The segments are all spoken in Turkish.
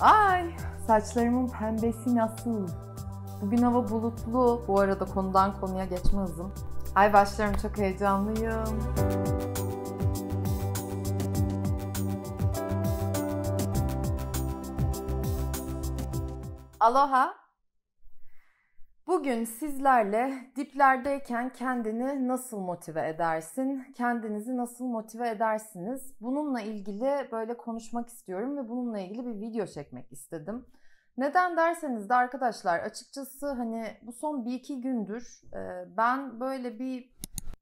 Ay saçlarımın pembesi nasıl? Bugün hava bulutlu. Bu arada konudan konuya geçme hızım. Ay başlarım çok heyecanlıyım. Aloha, Bugün sizlerle diplerdeyken kendini nasıl motive edersin? Kendinizi nasıl motive edersiniz? Bununla ilgili böyle konuşmak istiyorum ve bununla ilgili bir video çekmek istedim. Neden derseniz de arkadaşlar açıkçası hani bu son bir iki gündür e, ben böyle bir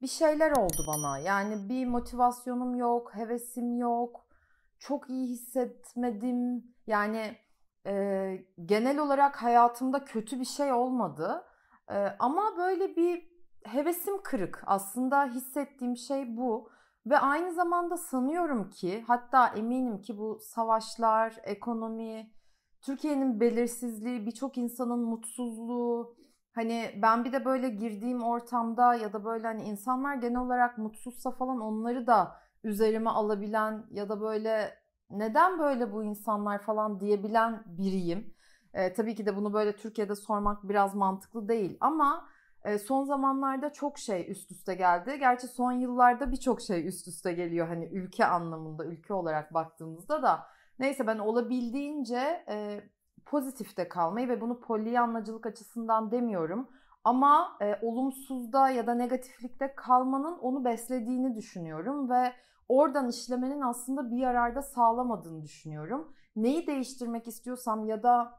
bir şeyler oldu bana. Yani bir motivasyonum yok, hevesim yok, çok iyi hissetmedim. Yani e, genel olarak hayatımda kötü bir şey olmadı. Ee, ama böyle bir hevesim kırık. Aslında hissettiğim şey bu. Ve aynı zamanda sanıyorum ki hatta eminim ki bu savaşlar, ekonomi, Türkiye'nin belirsizliği, birçok insanın mutsuzluğu, hani ben bir de böyle girdiğim ortamda ya da böyle hani insanlar genel olarak mutsuzsa falan onları da üzerime alabilen ya da böyle neden böyle bu insanlar falan diyebilen biriyim. E, tabii ki de bunu böyle Türkiye'de sormak biraz mantıklı değil ama e, son zamanlarda çok şey üst üste geldi. Gerçi son yıllarda birçok şey üst üste geliyor hani ülke anlamında, ülke olarak baktığımızda da. Neyse ben olabildiğince e, pozitifte kalmayı ve bunu polyanlacılık açısından demiyorum. Ama e, olumsuzda ya da negatiflikte kalmanın onu beslediğini düşünüyorum ve oradan işlemenin aslında bir yararda sağlamadığını düşünüyorum. Neyi değiştirmek istiyorsam ya da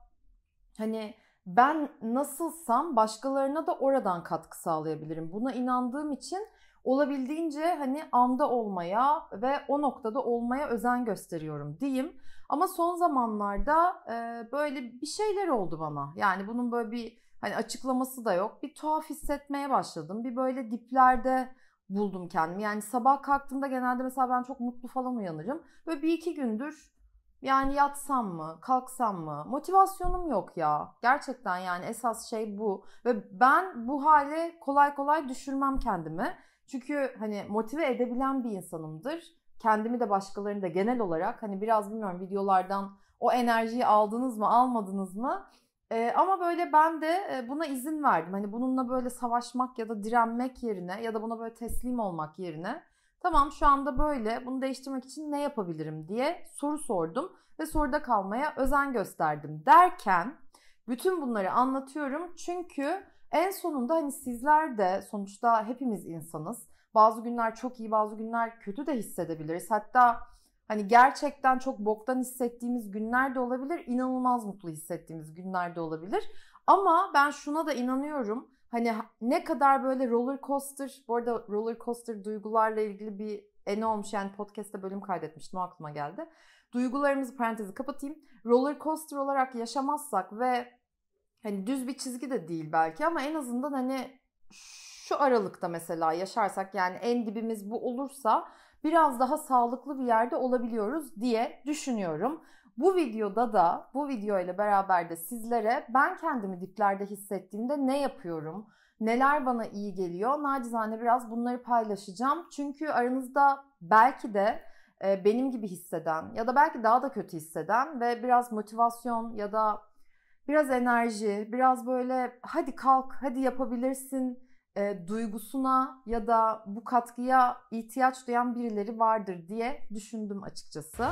Hani ben nasılsam başkalarına da oradan katkı sağlayabilirim. Buna inandığım için olabildiğince hani anda olmaya ve o noktada olmaya özen gösteriyorum diyeyim. Ama son zamanlarda e, böyle bir şeyler oldu bana. Yani bunun böyle bir hani açıklaması da yok. Bir tuhaf hissetmeye başladım. Bir böyle diplerde buldum kendimi. Yani sabah kalktığımda genelde mesela ben çok mutlu falan uyanırım. Böyle bir iki gündür yani yatsam mı, kalksam mı? Motivasyonum yok ya. Gerçekten yani esas şey bu. Ve ben bu hale kolay kolay düşürmem kendimi. Çünkü hani motive edebilen bir insanımdır. Kendimi de başkalarını da genel olarak hani biraz bilmiyorum videolardan o enerjiyi aldınız mı, almadınız mı? Ee, ama böyle ben de e, buna izin verdim. Hani bununla böyle savaşmak ya da direnmek yerine ya da buna böyle teslim olmak yerine Tamam şu anda böyle bunu değiştirmek için ne yapabilirim diye soru sordum ve soruda kalmaya özen gösterdim derken bütün bunları anlatıyorum çünkü en sonunda hani sizler de sonuçta hepimiz insanız. Bazı günler çok iyi bazı günler kötü de hissedebiliriz. Hatta hani gerçekten çok boktan hissettiğimiz günler de olabilir, inanılmaz mutlu hissettiğimiz günler de olabilir. Ama ben şuna da inanıyorum. Hani ne kadar böyle roller coaster, bu arada roller coaster duygularla ilgili bir e ne olmuş yani podcast'te bölüm kaydetmiştim o aklıma geldi. Duygularımızı parantezi kapatayım. Roller coaster olarak yaşamazsak ve hani düz bir çizgi de değil belki ama en azından hani şu aralıkta mesela yaşarsak yani en dibimiz bu olursa biraz daha sağlıklı bir yerde olabiliyoruz diye düşünüyorum. Bu videoda da bu videoyla beraber de sizlere ben kendimi diplerde hissettiğimde ne yapıyorum? Neler bana iyi geliyor? Nacizane biraz bunları paylaşacağım. Çünkü aranızda belki de e, benim gibi hisseden ya da belki daha da kötü hisseden ve biraz motivasyon ya da biraz enerji, biraz böyle hadi kalk, hadi yapabilirsin e, duygusuna ya da bu katkıya ihtiyaç duyan birileri vardır diye düşündüm açıkçası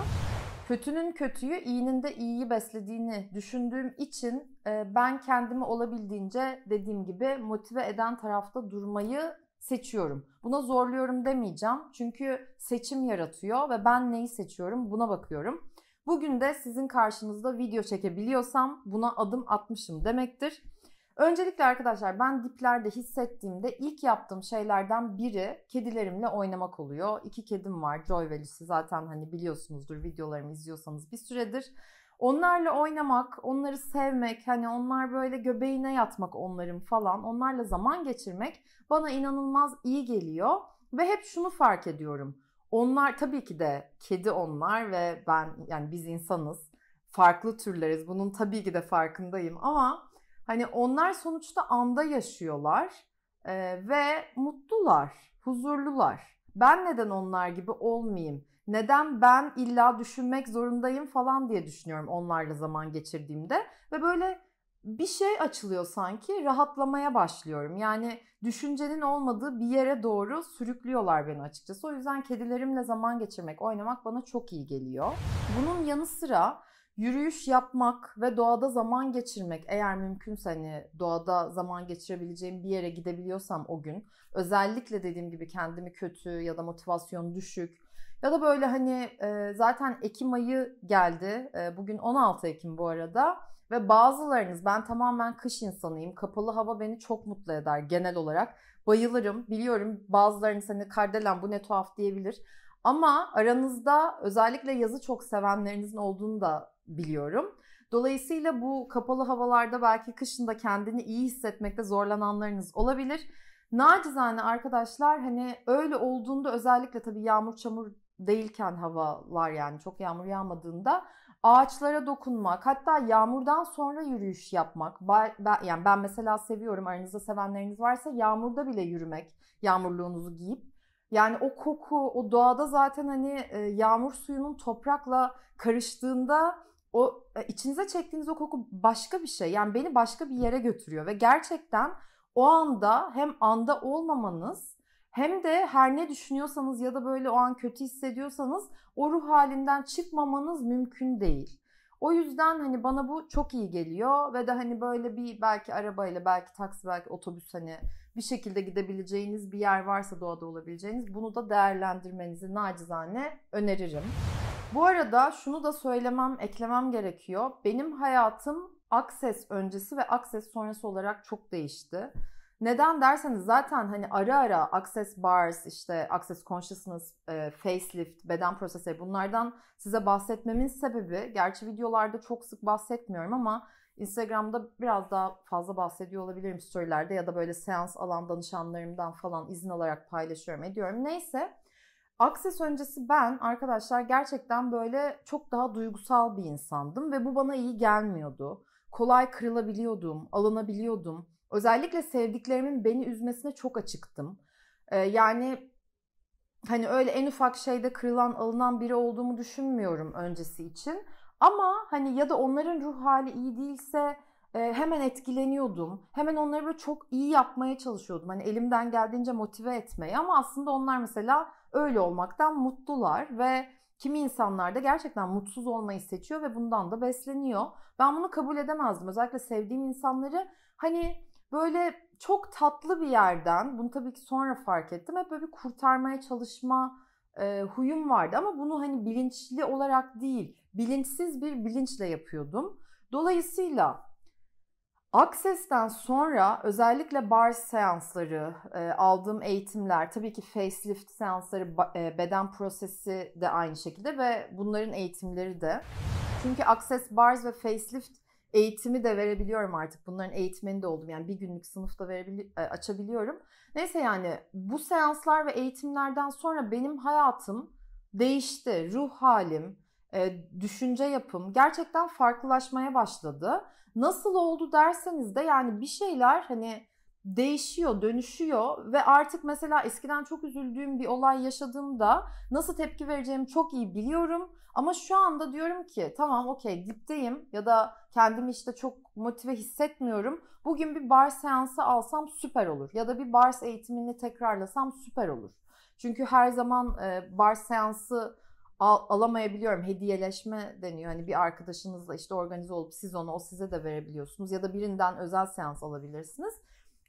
kötünün kötüyü, iyinin de iyiyi beslediğini düşündüğüm için e, ben kendimi olabildiğince dediğim gibi motive eden tarafta durmayı seçiyorum. Buna zorluyorum demeyeceğim. Çünkü seçim yaratıyor ve ben neyi seçiyorum buna bakıyorum. Bugün de sizin karşınızda video çekebiliyorsam buna adım atmışım demektir. Öncelikle arkadaşlar ben diplerde hissettiğimde ilk yaptığım şeylerden biri kedilerimle oynamak oluyor. İki kedim var Joy ve Lucy zaten hani biliyorsunuzdur videolarımı izliyorsanız bir süredir. Onlarla oynamak, onları sevmek, hani onlar böyle göbeğine yatmak onların falan, onlarla zaman geçirmek bana inanılmaz iyi geliyor. Ve hep şunu fark ediyorum. Onlar tabii ki de kedi onlar ve ben yani biz insanız. Farklı türleriz. Bunun tabii ki de farkındayım ama Hani onlar sonuçta anda yaşıyorlar e, ve mutlular, huzurlular. Ben neden onlar gibi olmayayım? Neden ben illa düşünmek zorundayım falan diye düşünüyorum onlarla zaman geçirdiğimde ve böyle bir şey açılıyor sanki rahatlamaya başlıyorum. Yani düşüncenin olmadığı bir yere doğru sürüklüyorlar beni açıkçası. O yüzden kedilerimle zaman geçirmek, oynamak bana çok iyi geliyor. Bunun yanı sıra Yürüyüş yapmak ve doğada zaman geçirmek eğer mümkünse hani doğada zaman geçirebileceğim bir yere gidebiliyorsam o gün özellikle dediğim gibi kendimi kötü ya da motivasyon düşük ya da böyle hani e, zaten Ekim ayı geldi e, bugün 16 Ekim bu arada ve bazılarınız ben tamamen kış insanıyım kapalı hava beni çok mutlu eder genel olarak bayılırım biliyorum bazılarınız hani kardelen bu ne tuhaf diyebilir ama aranızda özellikle yazı çok sevenlerinizin olduğunu da biliyorum. Dolayısıyla bu kapalı havalarda belki kışında kendini iyi hissetmekte zorlananlarınız olabilir. Nacizane arkadaşlar hani öyle olduğunda özellikle tabii yağmur çamur değilken havalar yani çok yağmur yağmadığında ağaçlara dokunmak hatta yağmurdan sonra yürüyüş yapmak ben, yani ben mesela seviyorum aranızda sevenleriniz varsa yağmurda bile yürümek yağmurluğunuzu giyip yani o koku o doğada zaten hani yağmur suyunun toprakla karıştığında o e, içinize çektiğiniz o koku başka bir şey. Yani beni başka bir yere götürüyor ve gerçekten o anda hem anda olmamanız hem de her ne düşünüyorsanız ya da böyle o an kötü hissediyorsanız o ruh halinden çıkmamanız mümkün değil. O yüzden hani bana bu çok iyi geliyor ve de hani böyle bir belki arabayla belki taksi belki otobüs hani bir şekilde gidebileceğiniz bir yer varsa doğada olabileceğiniz bunu da değerlendirmenizi nacizane öneririm. Bu arada şunu da söylemem, eklemem gerekiyor. Benim hayatım Akses öncesi ve Akses sonrası olarak çok değişti. Neden derseniz zaten hani ara ara Access Bars, işte Access Consciousness, e, Facelift, beden prosesleri bunlardan size bahsetmemin sebebi, gerçi videolarda çok sık bahsetmiyorum ama Instagram'da biraz daha fazla bahsediyor olabilirim storylerde ya da böyle seans alan danışanlarımdan falan izin alarak paylaşıyorum ediyorum. Neyse Akses öncesi ben arkadaşlar gerçekten böyle çok daha duygusal bir insandım ve bu bana iyi gelmiyordu. Kolay kırılabiliyordum, alınabiliyordum. Özellikle sevdiklerimin beni üzmesine çok açıktım. Ee, yani hani öyle en ufak şeyde kırılan, alınan biri olduğumu düşünmüyorum öncesi için. Ama hani ya da onların ruh hali iyi değilse hemen etkileniyordum. Hemen onları böyle çok iyi yapmaya çalışıyordum. Hani elimden geldiğince motive etmeye ama aslında onlar mesela öyle olmaktan mutlular ve kimi insanlar da gerçekten mutsuz olmayı seçiyor ve bundan da besleniyor. Ben bunu kabul edemezdim. Özellikle sevdiğim insanları hani böyle çok tatlı bir yerden, bunu tabii ki sonra fark ettim. Hep böyle bir kurtarmaya çalışma e, huyum vardı ama bunu hani bilinçli olarak değil, bilinçsiz bir bilinçle yapıyordum. Dolayısıyla Access'ten sonra özellikle bar seansları, e, aldığım eğitimler, tabii ki facelift seansları, e, beden prosesi de aynı şekilde ve bunların eğitimleri de. Çünkü Access Bars ve facelift eğitimi de verebiliyorum artık. Bunların eğitmeni de oldum. Yani bir günlük sınıfta verebili- e, açabiliyorum. Neyse yani bu seanslar ve eğitimlerden sonra benim hayatım değişti. Ruh halim, e, düşünce yapım gerçekten farklılaşmaya başladı. Nasıl oldu derseniz de yani bir şeyler hani değişiyor, dönüşüyor ve artık mesela eskiden çok üzüldüğüm bir olay yaşadığımda nasıl tepki vereceğimi çok iyi biliyorum. Ama şu anda diyorum ki tamam okey dipteyim ya da kendimi işte çok motive hissetmiyorum. Bugün bir bar seansı alsam süper olur ya da bir bar eğitimini tekrarlasam süper olur. Çünkü her zaman e, bar seansı al, alamayabiliyorum. Hediyeleşme deniyor. Hani bir arkadaşınızla işte organize olup siz onu o size de verebiliyorsunuz ya da birinden özel seans alabilirsiniz.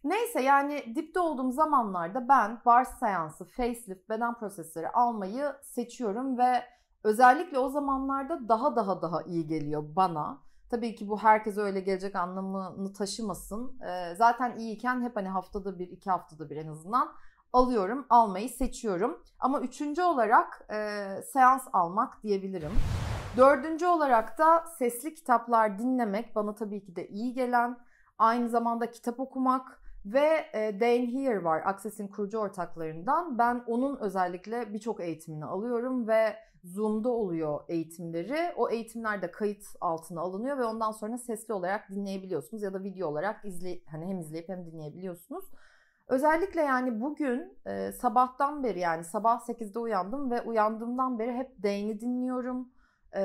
Neyse yani dipte olduğum zamanlarda ben bars seansı, facelift, beden prosesleri almayı seçiyorum ve özellikle o zamanlarda daha daha daha iyi geliyor bana. Tabii ki bu herkese öyle gelecek anlamını taşımasın. Ee, zaten iyiyken hep hani haftada bir, iki haftada bir en azından alıyorum, almayı seçiyorum. Ama üçüncü olarak e, seans almak diyebilirim. Dördüncü olarak da sesli kitaplar dinlemek bana tabii ki de iyi gelen. Aynı zamanda kitap okumak ve e, Dane Here var Access'in kurucu ortaklarından. Ben onun özellikle birçok eğitimini alıyorum ve Zoom'da oluyor eğitimleri. O eğitimler de kayıt altına alınıyor ve ondan sonra sesli olarak dinleyebiliyorsunuz ya da video olarak izle hani hem izleyip hem dinleyebiliyorsunuz. Özellikle yani bugün e, sabahtan beri yani sabah 8'de uyandım ve uyandığımdan beri hep Dane'i dinliyorum. E,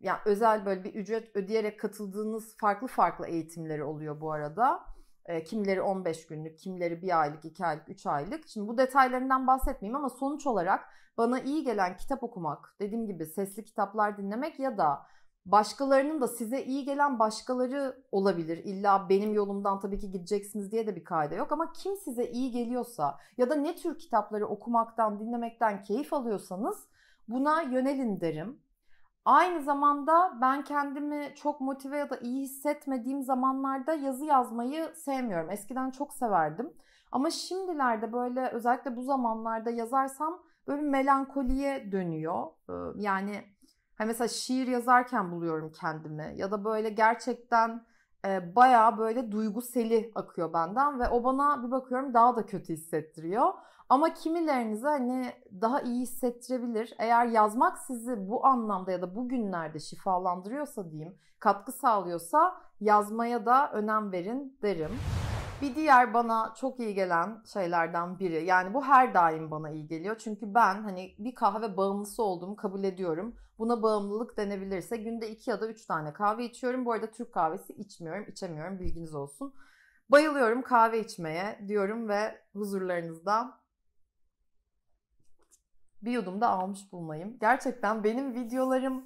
yani özel böyle bir ücret ödeyerek katıldığınız farklı farklı eğitimleri oluyor bu arada. E, kimileri 15 günlük, kimleri 1 aylık, 2 aylık, 3 aylık. Şimdi bu detaylarından bahsetmeyeyim ama sonuç olarak bana iyi gelen kitap okumak, dediğim gibi sesli kitaplar dinlemek ya da başkalarının da size iyi gelen başkaları olabilir. İlla benim yolumdan tabii ki gideceksiniz diye de bir kayda yok ama kim size iyi geliyorsa ya da ne tür kitapları okumaktan, dinlemekten keyif alıyorsanız buna yönelin derim. Aynı zamanda ben kendimi çok motive ya da iyi hissetmediğim zamanlarda yazı yazmayı sevmiyorum. Eskiden çok severdim. Ama şimdilerde böyle özellikle bu zamanlarda yazarsam böyle melankoliye dönüyor. Ee, yani Hani mesela şiir yazarken buluyorum kendimi ya da böyle gerçekten e, bayağı böyle duygu seli akıyor benden ve o bana bir bakıyorum daha da kötü hissettiriyor. Ama kimilerinize hani daha iyi hissettirebilir. Eğer yazmak sizi bu anlamda ya da bugünlerde şifalandırıyorsa diyeyim, katkı sağlıyorsa yazmaya da önem verin derim. Bir diğer bana çok iyi gelen şeylerden biri. Yani bu her daim bana iyi geliyor. Çünkü ben hani bir kahve bağımlısı olduğumu kabul ediyorum. Buna bağımlılık denebilirse günde 2 ya da 3 tane kahve içiyorum. Bu arada Türk kahvesi içmiyorum, içemiyorum bilginiz olsun. Bayılıyorum kahve içmeye diyorum ve huzurlarınızda bir yudum da almış bulmayayım. Gerçekten benim videolarım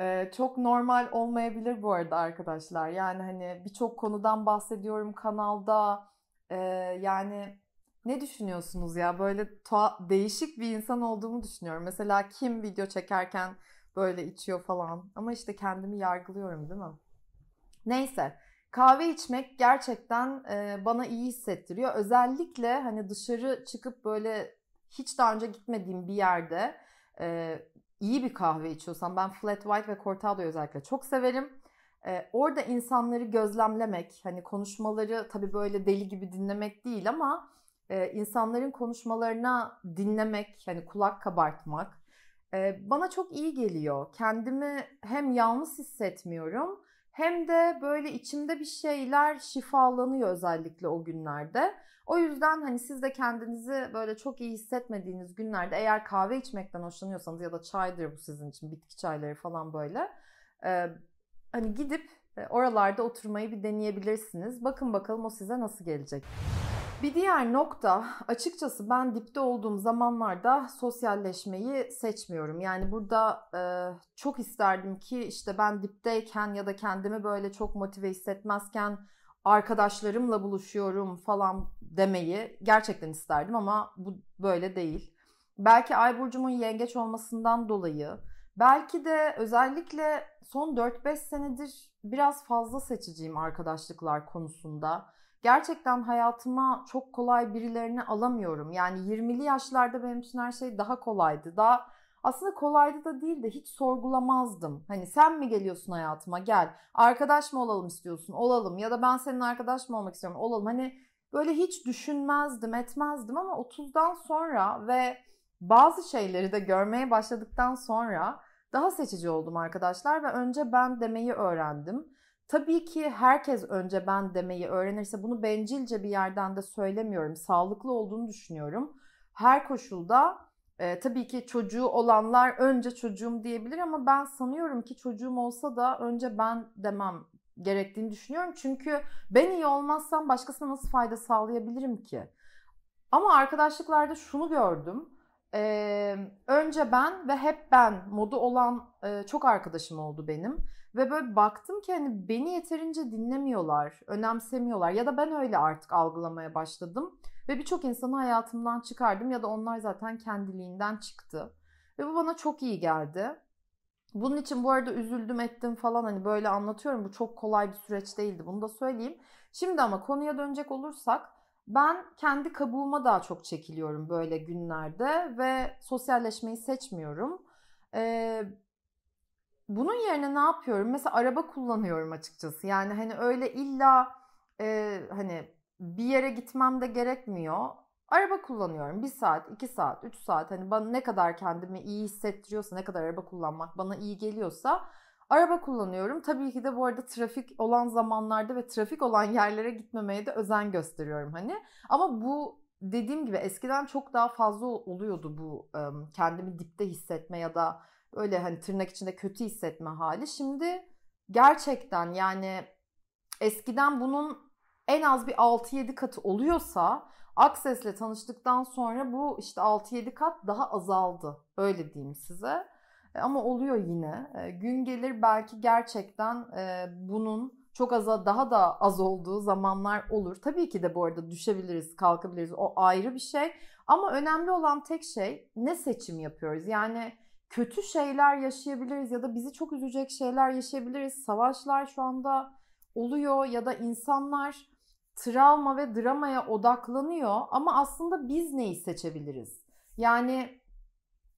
e, çok normal olmayabilir bu arada arkadaşlar. Yani hani birçok konudan bahsediyorum kanalda. E, yani ne düşünüyorsunuz ya? Böyle değişik bir insan olduğumu düşünüyorum. Mesela kim video çekerken böyle içiyor falan. Ama işte kendimi yargılıyorum değil mi? Neyse. Kahve içmek gerçekten e, bana iyi hissettiriyor. Özellikle hani dışarı çıkıp böyle hiç daha önce gitmediğim bir yerde e, iyi bir kahve içiyorsam ben flat white ve cortado'yu özellikle çok severim. E, orada insanları gözlemlemek, hani konuşmaları tabii böyle deli gibi dinlemek değil ama e, insanların konuşmalarına dinlemek, hani kulak kabartmak bana çok iyi geliyor. Kendimi hem yalnız hissetmiyorum hem de böyle içimde bir şeyler şifalanıyor özellikle o günlerde. O yüzden hani siz de kendinizi böyle çok iyi hissetmediğiniz günlerde eğer kahve içmekten hoşlanıyorsanız ya da çaydır bu sizin için bitki çayları falan böyle hani gidip oralarda oturmayı bir deneyebilirsiniz. Bakın bakalım o size nasıl gelecek. Bir diğer nokta açıkçası ben dipte olduğum zamanlarda sosyalleşmeyi seçmiyorum. Yani burada e, çok isterdim ki işte ben dipteyken ya da kendimi böyle çok motive hissetmezken arkadaşlarımla buluşuyorum falan demeyi gerçekten isterdim ama bu böyle değil. Belki ay burcumun yengeç olmasından dolayı belki de özellikle son 4-5 senedir biraz fazla seçeceğim arkadaşlıklar konusunda gerçekten hayatıma çok kolay birilerini alamıyorum. Yani 20'li yaşlarda benim için her şey daha kolaydı. Daha aslında kolaydı da değil de hiç sorgulamazdım. Hani sen mi geliyorsun hayatıma gel. Arkadaş mı olalım istiyorsun? Olalım. Ya da ben senin arkadaş mı olmak istiyorum? Olalım. Hani böyle hiç düşünmezdim, etmezdim ama 30'dan sonra ve bazı şeyleri de görmeye başladıktan sonra daha seçici oldum arkadaşlar ve önce ben demeyi öğrendim. Tabii ki herkes önce ben demeyi öğrenirse bunu bencilce bir yerden de söylemiyorum. Sağlıklı olduğunu düşünüyorum. Her koşulda e, tabii ki çocuğu olanlar önce çocuğum diyebilir ama ben sanıyorum ki çocuğum olsa da önce ben demem gerektiğini düşünüyorum. Çünkü ben iyi olmazsam başkasına nasıl fayda sağlayabilirim ki? Ama arkadaşlıklarda şunu gördüm. Ee, önce ben ve hep ben modu olan e, çok arkadaşım oldu benim. Ve böyle baktım ki hani beni yeterince dinlemiyorlar, önemsemiyorlar ya da ben öyle artık algılamaya başladım. Ve birçok insanı hayatımdan çıkardım ya da onlar zaten kendiliğinden çıktı. Ve bu bana çok iyi geldi. Bunun için bu arada üzüldüm ettim falan hani böyle anlatıyorum. Bu çok kolay bir süreç değildi bunu da söyleyeyim. Şimdi ama konuya dönecek olursak ben kendi kabuğuma daha çok çekiliyorum böyle günlerde ve sosyalleşmeyi seçmiyorum. Ee, bunun yerine ne yapıyorum? Mesela araba kullanıyorum açıkçası. Yani hani öyle illa e, hani bir yere gitmem de gerekmiyor. Araba kullanıyorum. Bir saat, iki saat, üç saat. Hani bana ne kadar kendimi iyi hissettiriyorsa, ne kadar araba kullanmak bana iyi geliyorsa araba kullanıyorum. Tabii ki de bu arada trafik olan zamanlarda ve trafik olan yerlere gitmemeye de özen gösteriyorum hani. Ama bu dediğim gibi eskiden çok daha fazla oluyordu bu kendimi dipte hissetme ya da öyle hani tırnak içinde kötü hissetme hali. Şimdi gerçekten yani eskiden bunun en az bir 6-7 katı oluyorsa Access'le tanıştıktan sonra bu işte 6-7 kat daha azaldı. Öyle diyeyim size. E, ama oluyor yine. E, gün gelir belki gerçekten e, bunun çok aza daha da az olduğu zamanlar olur. Tabii ki de bu arada düşebiliriz, kalkabiliriz. O ayrı bir şey. Ama önemli olan tek şey ne seçim yapıyoruz? Yani kötü şeyler yaşayabiliriz ya da bizi çok üzecek şeyler yaşayabiliriz. Savaşlar şu anda oluyor ya da insanlar travma ve dramaya odaklanıyor ama aslında biz neyi seçebiliriz? Yani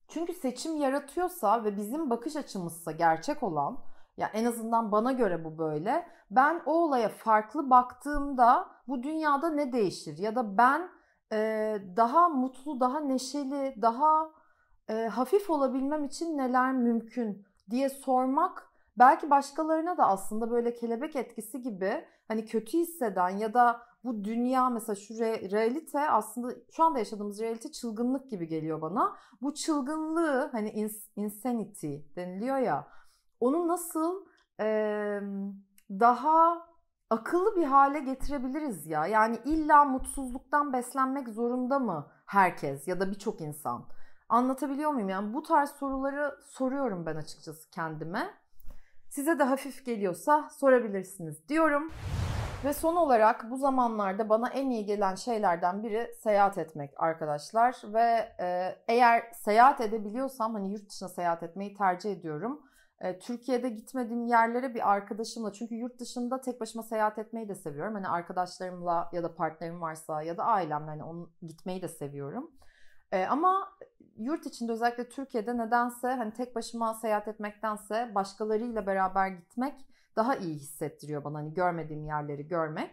çünkü seçim yaratıyorsa ve bizim bakış açımızsa gerçek olan ya en azından bana göre bu böyle. Ben o olaya farklı baktığımda bu dünyada ne değişir? Ya da ben e, daha mutlu, daha neşeli, daha e, hafif olabilmem için neler mümkün diye sormak belki başkalarına da aslında böyle kelebek etkisi gibi hani kötü hisseden ya da bu dünya mesela şu re- realite aslında şu anda yaşadığımız realite çılgınlık gibi geliyor bana. Bu çılgınlığı hani ins- insanity deniliyor ya onu nasıl e, daha akıllı bir hale getirebiliriz ya. Yani illa mutsuzluktan beslenmek zorunda mı herkes ya da birçok insan? Anlatabiliyor muyum? Yani bu tarz soruları soruyorum ben açıkçası kendime. Size de hafif geliyorsa sorabilirsiniz diyorum. Ve son olarak bu zamanlarda bana en iyi gelen şeylerden biri seyahat etmek arkadaşlar. Ve e, eğer seyahat edebiliyorsam hani yurt dışına seyahat etmeyi tercih ediyorum. E, Türkiye'de gitmediğim yerlere bir arkadaşımla çünkü yurt dışında tek başıma seyahat etmeyi de seviyorum. Hani arkadaşlarımla ya da partnerim varsa ya da ailemle hani onu gitmeyi de seviyorum. E, ama yurt içinde özellikle Türkiye'de nedense hani tek başıma seyahat etmektense başkalarıyla beraber gitmek daha iyi hissettiriyor bana hani görmediğim yerleri görmek.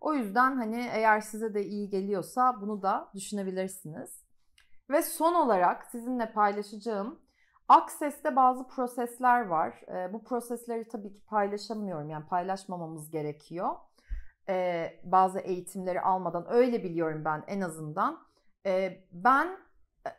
O yüzden hani eğer size de iyi geliyorsa bunu da düşünebilirsiniz. Ve son olarak sizinle paylaşacağım Access'te bazı prosesler var. E, bu prosesleri tabii ki paylaşamıyorum yani paylaşmamamız gerekiyor. E, bazı eğitimleri almadan öyle biliyorum ben en azından. E, ben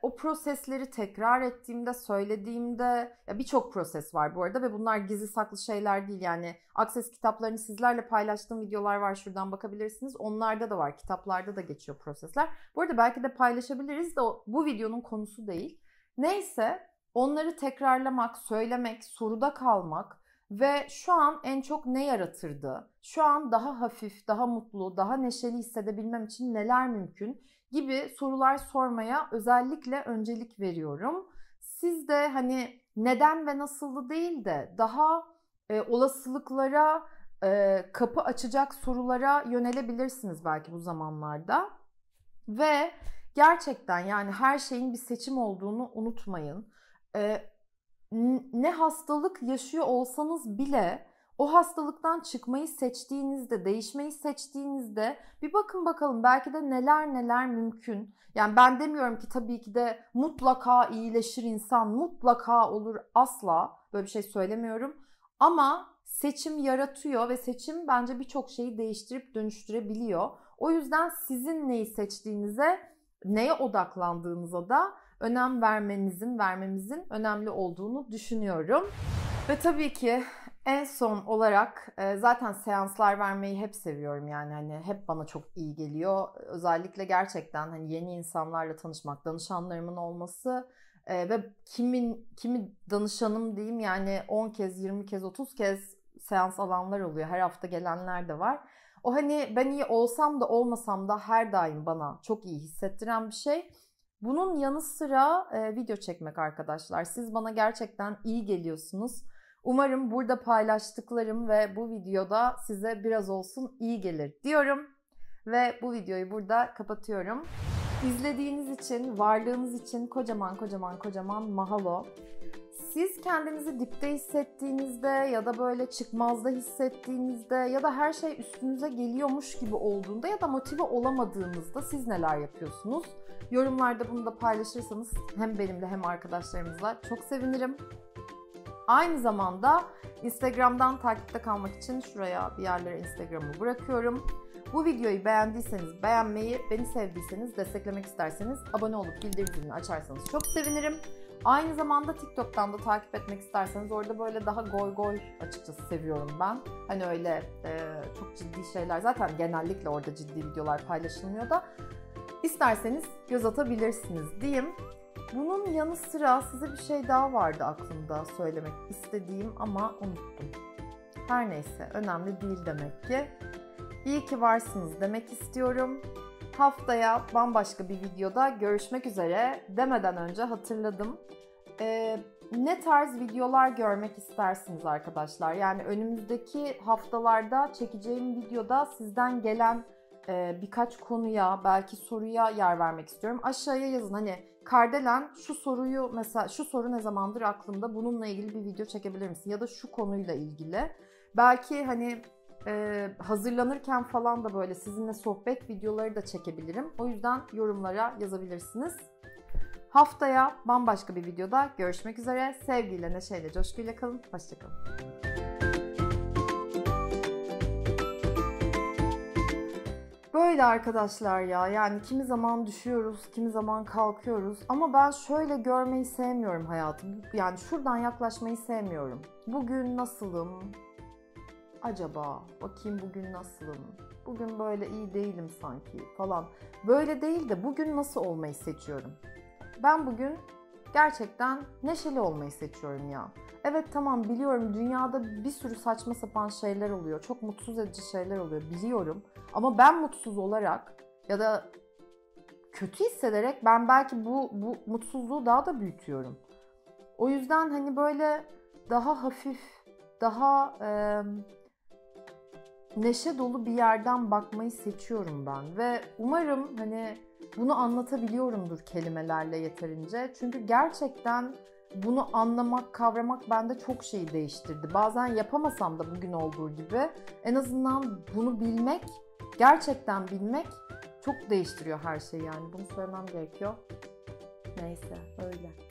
o prosesleri tekrar ettiğimde, söylediğimde ya birçok proses var bu arada ve bunlar gizli saklı şeyler değil. Yani akses kitaplarını sizlerle paylaştığım videolar var şuradan bakabilirsiniz. Onlarda da var, kitaplarda da geçiyor prosesler. Bu arada belki de paylaşabiliriz de bu videonun konusu değil. Neyse onları tekrarlamak, söylemek, soruda kalmak ve şu an en çok ne yaratırdı? Şu an daha hafif, daha mutlu, daha neşeli hissedebilmem için neler mümkün? gibi sorular sormaya özellikle öncelik veriyorum. Siz de hani neden ve nasıldı değil de daha e, olasılıklara e, kapı açacak sorulara yönelebilirsiniz belki bu zamanlarda. Ve gerçekten yani her şeyin bir seçim olduğunu unutmayın. E, ne hastalık yaşıyor olsanız bile o hastalıktan çıkmayı seçtiğinizde, değişmeyi seçtiğinizde bir bakın bakalım belki de neler neler mümkün. Yani ben demiyorum ki tabii ki de mutlaka iyileşir insan, mutlaka olur asla. Böyle bir şey söylemiyorum. Ama seçim yaratıyor ve seçim bence birçok şeyi değiştirip dönüştürebiliyor. O yüzden sizin neyi seçtiğinize, neye odaklandığınıza da önem vermenizin, vermemizin önemli olduğunu düşünüyorum. Ve tabii ki en son olarak e, zaten seanslar vermeyi hep seviyorum yani hani hep bana çok iyi geliyor. Özellikle gerçekten hani yeni insanlarla tanışmak, danışanlarımın olması e, ve kimin kimi danışanım diyeyim yani 10 kez, 20 kez, 30 kez seans alanlar oluyor. Her hafta gelenler de var. O hani ben iyi olsam da olmasam da her daim bana çok iyi hissettiren bir şey. Bunun yanı sıra e, video çekmek arkadaşlar. Siz bana gerçekten iyi geliyorsunuz. Umarım burada paylaştıklarım ve bu videoda size biraz olsun iyi gelir diyorum ve bu videoyu burada kapatıyorum. İzlediğiniz için, varlığınız için kocaman kocaman kocaman mahalo. Siz kendinizi dipte hissettiğinizde ya da böyle çıkmazda hissettiğinizde ya da her şey üstünüze geliyormuş gibi olduğunda ya da motive olamadığınızda siz neler yapıyorsunuz? Yorumlarda bunu da paylaşırsanız hem benimle hem arkadaşlarımızla çok sevinirim. Aynı zamanda Instagram'dan takipte kalmak için şuraya bir yerlere Instagram'ı bırakıyorum. Bu videoyu beğendiyseniz beğenmeyi, beni sevdiyseniz, desteklemek isterseniz abone olup bildirim zilini açarsanız çok sevinirim. Aynı zamanda TikTok'tan da takip etmek isterseniz orada böyle daha goy goy açıkçası seviyorum ben. Hani öyle e, çok ciddi şeyler zaten genellikle orada ciddi videolar paylaşılmıyor da isterseniz göz atabilirsiniz diyeyim. Bunun yanı sıra size bir şey daha vardı aklımda söylemek istediğim ama unuttum. Her neyse önemli değil demek ki. İyi ki varsınız demek istiyorum. Haftaya bambaşka bir videoda görüşmek üzere demeden önce hatırladım. Ee, ne tarz videolar görmek istersiniz arkadaşlar? Yani önümüzdeki haftalarda çekeceğim videoda sizden gelen e, birkaç konuya belki soruya yer vermek istiyorum. Aşağıya yazın hani Kardelen şu soruyu mesela şu soru ne zamandır aklımda bununla ilgili bir video çekebilir misin? Ya da şu konuyla ilgili. Belki hani e, hazırlanırken falan da böyle sizinle sohbet videoları da çekebilirim. O yüzden yorumlara yazabilirsiniz. Haftaya bambaşka bir videoda görüşmek üzere. Sevgiyle, neşeyle, coşkuyla kalın. Hoşçakalın. Böyle arkadaşlar ya yani kimi zaman düşüyoruz, kimi zaman kalkıyoruz ama ben şöyle görmeyi sevmiyorum hayatım. Yani şuradan yaklaşmayı sevmiyorum. Bugün nasılım? Acaba bakayım bugün nasılım? Bugün böyle iyi değilim sanki falan. Böyle değil de bugün nasıl olmayı seçiyorum. Ben bugün Gerçekten neşeli olmayı seçiyorum ya. Evet tamam biliyorum dünyada bir sürü saçma sapan şeyler oluyor. Çok mutsuz edici şeyler oluyor biliyorum. Ama ben mutsuz olarak ya da kötü hissederek ben belki bu, bu mutsuzluğu daha da büyütüyorum. O yüzden hani böyle daha hafif, daha e, neşe dolu bir yerden bakmayı seçiyorum ben. Ve umarım hani bunu anlatabiliyorumdur kelimelerle yeterince. Çünkü gerçekten bunu anlamak, kavramak bende çok şeyi değiştirdi. Bazen yapamasam da bugün olduğu gibi en azından bunu bilmek, gerçekten bilmek çok değiştiriyor her şeyi yani. Bunu söylemem gerekiyor. Neyse öyle.